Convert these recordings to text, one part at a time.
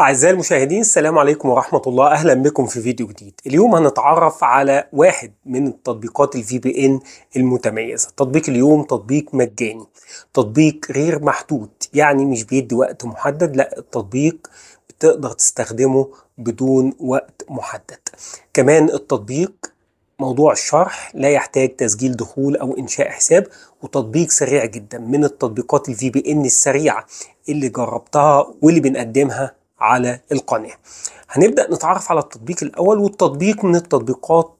أعزائي المشاهدين السلام عليكم ورحمة الله أهلا بكم في فيديو جديد اليوم هنتعرف على واحد من التطبيقات الفي بي ان المتميزة تطبيق اليوم تطبيق مجاني تطبيق غير محدود يعني مش بيدي وقت محدد لا التطبيق تقدر تستخدمه بدون وقت محدد كمان التطبيق موضوع الشرح لا يحتاج تسجيل دخول او انشاء حساب وتطبيق سريع جدا من التطبيقات الفي بي ان السريعه اللي جربتها واللي بنقدمها على القناة هنبدأ نتعرف على التطبيق الأول والتطبيق من التطبيقات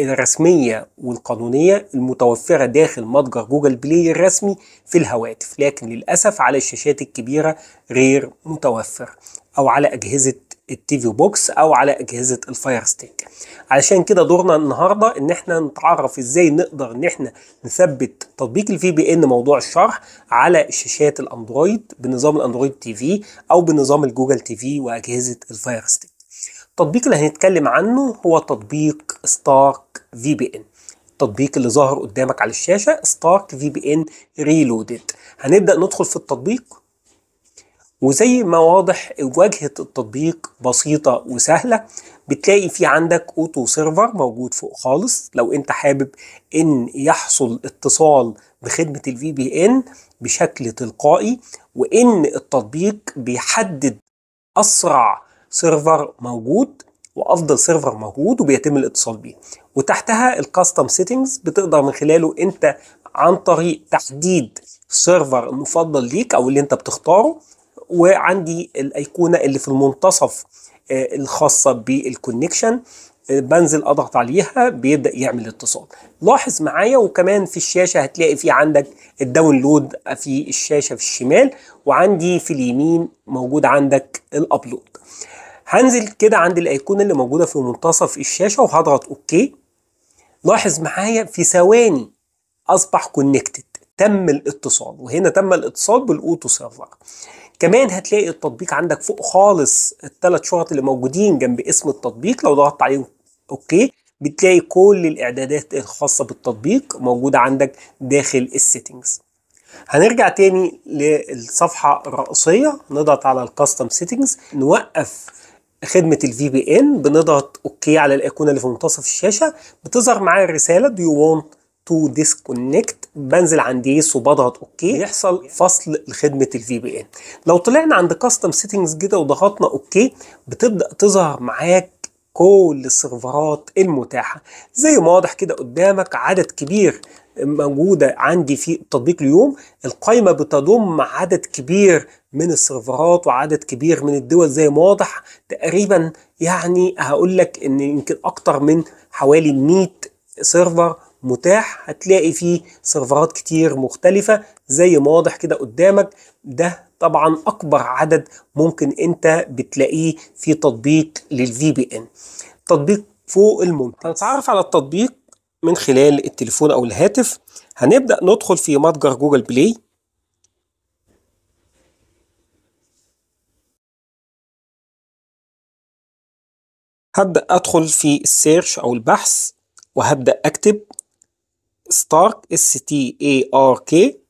الرسمية والقانونية المتوفرة داخل متجر جوجل بلاي الرسمي في الهواتف لكن للأسف على الشاشات الكبيرة غير متوفر أو على أجهزة التي في بوكس او على اجهزه الفاير ستيك علشان كده دورنا النهارده ان احنا نتعرف ازاي نقدر ان احنا نثبت تطبيق الفي بي ان موضوع الشرح على شاشات الاندرويد بنظام الاندرويد تي في او بنظام الجوجل تي في واجهزه الفاير ستيك التطبيق اللي هنتكلم عنه هو تطبيق ستارك في بي ان التطبيق اللي ظاهر قدامك على الشاشه ستارك في بي ان ريلودد هنبدا ندخل في التطبيق وزي ما واضح واجهة التطبيق بسيطة وسهلة بتلاقي في عندك اوتو سيرفر موجود فوق خالص لو انت حابب ان يحصل اتصال بخدمة الفي بي ان بشكل تلقائي وان التطبيق بيحدد اسرع سيرفر موجود وافضل سيرفر موجود وبيتم الاتصال بيه وتحتها الكاستم سيتنجز بتقدر من خلاله انت عن طريق تحديد السيرفر المفضل ليك او اللي انت بتختاره وعندي الايقونه اللي في المنتصف آه، الخاصه بالكونكشن آه، بنزل اضغط عليها بيبدا يعمل اتصال لاحظ معايا وكمان في الشاشه هتلاقي في عندك الداونلود في الشاشه في الشمال وعندي في اليمين موجود عندك الابلود هنزل كده عند الايقونه اللي موجوده في منتصف الشاشه وهضغط اوكي لاحظ معايا في ثواني اصبح كونكتد تم الاتصال وهنا تم الاتصال بالاوتو سيرفر كمان هتلاقي التطبيق عندك فوق خالص الثلاث شرط اللي موجودين جنب اسم التطبيق لو ضغطت عليهم اوكي بتلاقي كل الاعدادات الخاصه بالتطبيق موجوده عندك داخل السيتنجز هنرجع تاني للصفحه الرئيسيه نضغط على الكاستم سيتنجز نوقف خدمة الفي بي ان بنضغط اوكي على الايقونة اللي في منتصف الشاشة بتظهر معايا الرسالة do you want تو ديسكونكت بنزل عند يس وبضغط اوكي يحصل فصل لخدمه الفي بي ان لو طلعنا عند كاستم سيتنجز كده وضغطنا اوكي بتبدا تظهر معاك كل السيرفرات المتاحه زي ما واضح كده قدامك عدد كبير موجوده عندي في تطبيق اليوم القائمه بتضم عدد كبير من السيرفرات وعدد كبير من الدول زي ما واضح تقريبا يعني هقول لك ان يمكن اكتر من حوالي 100 سيرفر متاح هتلاقي فيه سيرفرات كتير مختلفة زي ما واضح كده قدامك ده طبعا اكبر عدد ممكن انت بتلاقيه في تطبيق للفي بي ان تطبيق فوق الممتاز هنتعرف على التطبيق من خلال التليفون او الهاتف هنبدأ ندخل في متجر جوجل بلاي هبدأ أدخل في السيرش أو البحث وهبدأ أكتب ستارك اس تي اي ار كي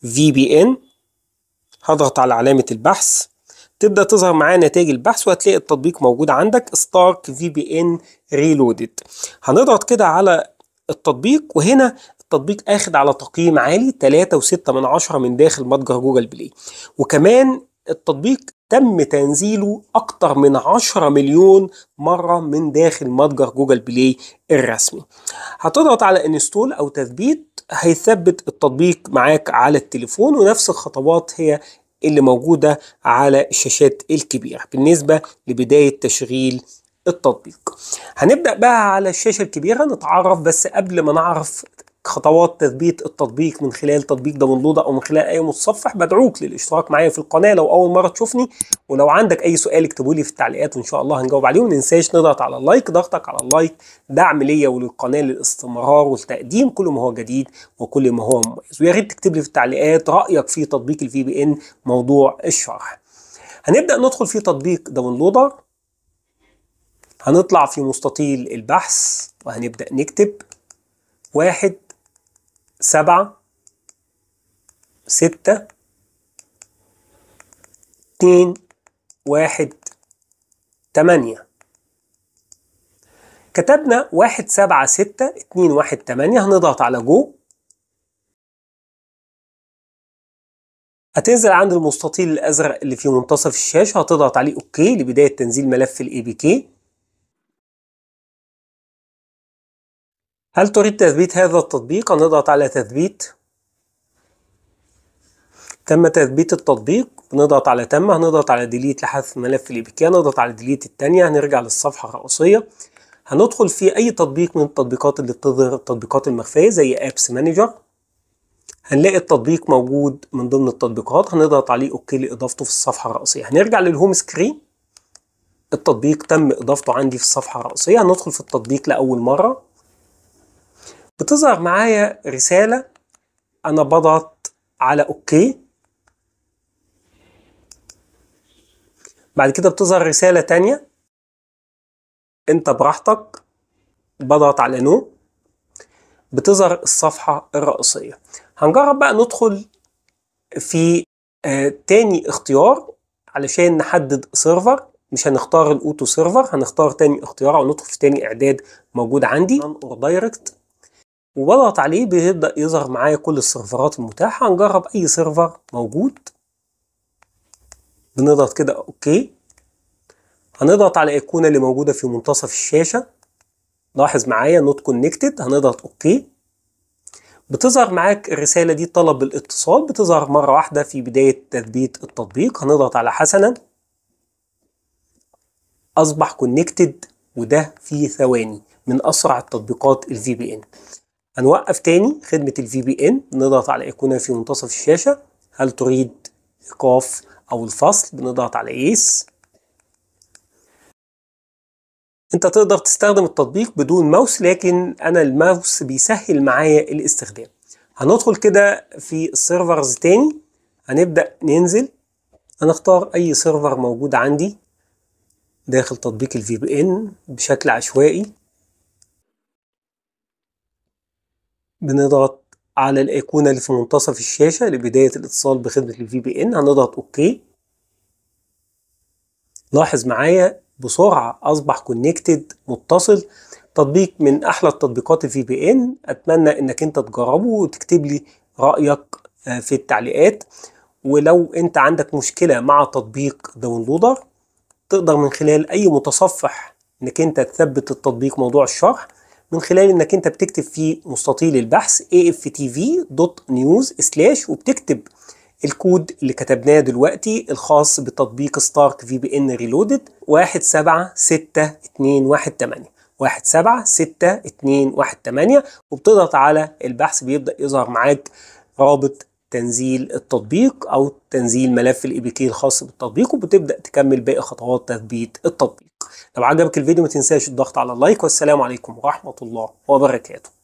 في بي ان هضغط على علامة البحث تبدأ تظهر معايا نتائج البحث وهتلاقي التطبيق موجود عندك ستارك في بي ان ريلودد هنضغط كده على التطبيق وهنا التطبيق اخد على تقييم عالي 3.6 من 10 من داخل متجر جوجل بلاي وكمان التطبيق تم تنزيله أكتر من 10 مليون مرة من داخل متجر جوجل بلاي الرسمي هتضغط على انستول أو تثبيت هيثبت التطبيق معاك على التليفون ونفس الخطوات هي اللي موجودة على الشاشات الكبيرة بالنسبة لبداية تشغيل التطبيق هنبدأ بقى على الشاشة الكبيرة نتعرف بس قبل ما نعرف خطوات تثبيت التطبيق من خلال تطبيق داونلود او من خلال اي متصفح بدعوك للاشتراك معايا في القناه لو اول مره تشوفني ولو عندك اي سؤال اكتبه لي في التعليقات وان شاء الله هنجاوب عليه وما ننساش نضغط على اللايك ضغطك على اللايك دعم ليا وللقناه للاستمرار والتقديم كل ما هو جديد وكل ما هو مميز ويا ريت تكتب لي في التعليقات رايك في تطبيق الفي بي ان موضوع الشرح هنبدا ندخل في تطبيق داونلودر هنطلع في مستطيل البحث وهنبدا نكتب واحد سبعة ستة اتنين واحد تمانية كتبنا واحد سبعة ستة اتنين واحد تمانية هنضغط على جو هتنزل عند المستطيل الأزرق اللي في منتصف الشاشة هتضغط عليه أوكي لبداية تنزيل ملف الـ ABK هل تريد تثبيت هذا التطبيق؟ هنضغط على تثبيت تم تثبيت التطبيق نضغط على تم هنضغط على ديليت لحذف ملف الابكيه نضغط على ديليت الثانيه هنرجع للصفحه الرئيسيه هندخل في اي تطبيق من التطبيقات اللي بتظهر التطبيقات المخفيه زي ابس مانجر هنلاقي التطبيق موجود من ضمن التطبيقات هنضغط عليه اوكي لاضافته في الصفحه الرئيسيه هنرجع للهوم سكرين التطبيق تم اضافته عندي في الصفحه الرئيسيه هندخل في التطبيق لاول مره بتظهر معايا رسالة أنا بضغط على أوكي بعد كده بتظهر رسالة تانية أنت براحتك بضغط على نو بتظهر الصفحة الرئيسية هنجرب بقى ندخل في آه تاني اختيار علشان نحدد سيرفر مش هنختار الاوتو سيرفر هنختار تاني اختيار او ندخل في تاني اعداد موجود عندي اور دايركت وبضغط عليه بيبدأ يظهر معايا كل السيرفرات المتاحة هنجرب أي سيرفر موجود بنضغط كده أوكي هنضغط على الأيقونة اللي موجودة في منتصف الشاشة لاحظ معايا نوت كونكتد هنضغط أوكي بتظهر معاك الرسالة دي طلب بالاتصال بتظهر مرة واحدة في بداية تثبيت التطبيق هنضغط على حسنا أصبح كونكتد وده في ثواني من أسرع التطبيقات الفي بي إن هنوقف تاني خدمة الفي بي ان نضغط على ايقونة في منتصف الشاشة هل تريد ايقاف او الفصل بنضغط على ايس انت تقدر تستخدم التطبيق بدون ماوس لكن انا الماوس بيسهل معايا الاستخدام هندخل كده في السيرفرز تاني هنبدأ ننزل هنختار اي سيرفر موجود عندي داخل تطبيق الفي بي ان بشكل عشوائي بنضغط على الأيقونة اللي في منتصف الشاشة لبداية الاتصال بخدمة الفي بي ان هنضغط اوكي لاحظ معايا بسرعة أصبح كونكتد متصل تطبيق من أحلى التطبيقات الفي بي ان أتمنى إنك أنت تجربه وتكتب لي رأيك آه، في التعليقات ولو أنت عندك مشكلة مع تطبيق داونلودر تقدر من خلال أي متصفح إنك أنت تثبت التطبيق موضوع الشرح من خلال انك انت بتكتب في مستطيل البحث aftv.news/ وبتكتب الكود اللي كتبناه دلوقتي الخاص بتطبيق ستارك في بي ان ريلودد 176218 176218 وبتضغط على البحث بيبدا يظهر معاك رابط تنزيل التطبيق او تنزيل ملف الاي بي الخاص بالتطبيق وبتبدا تكمل باقي خطوات تثبيت التطبيق لو عجبك الفيديو ما تنساش الضغط على اللايك والسلام عليكم ورحمة الله وبركاته